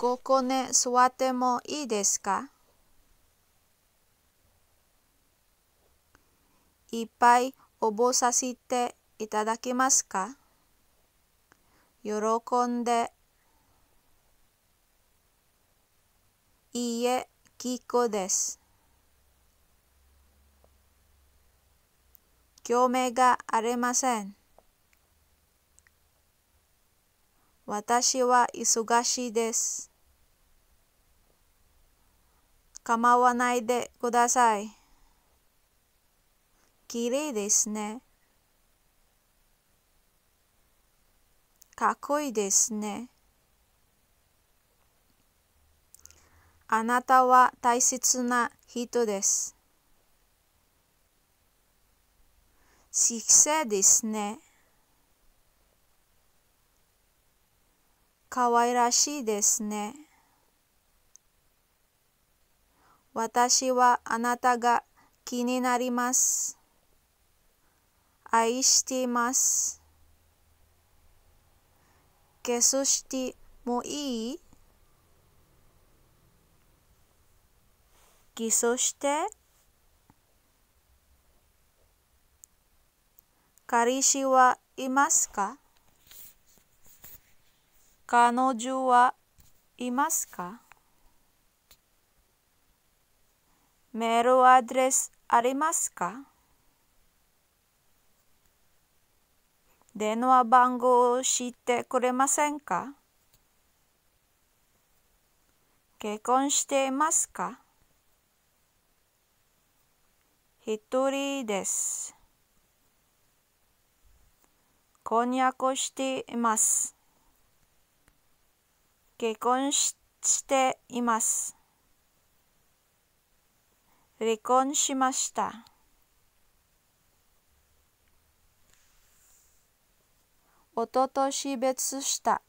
ここね、座ってもいいですかいっぱいおぼさせていただきますか喜んで。いいえ、きこです。興味がありません。私は忙しいです。構わないでください。綺麗ですね。かっこいいですね。あなたは大切な人です。せいですね。かわいらしいですね。私はあなたが気になります。愛しています。消してもいい偽装して彼氏はいますか彼女はいますかメールアドレスありますか電話番号を知ってくれませんか結婚していますか一人です。婚約しています。結婚しています。離婚しました。おととし別した。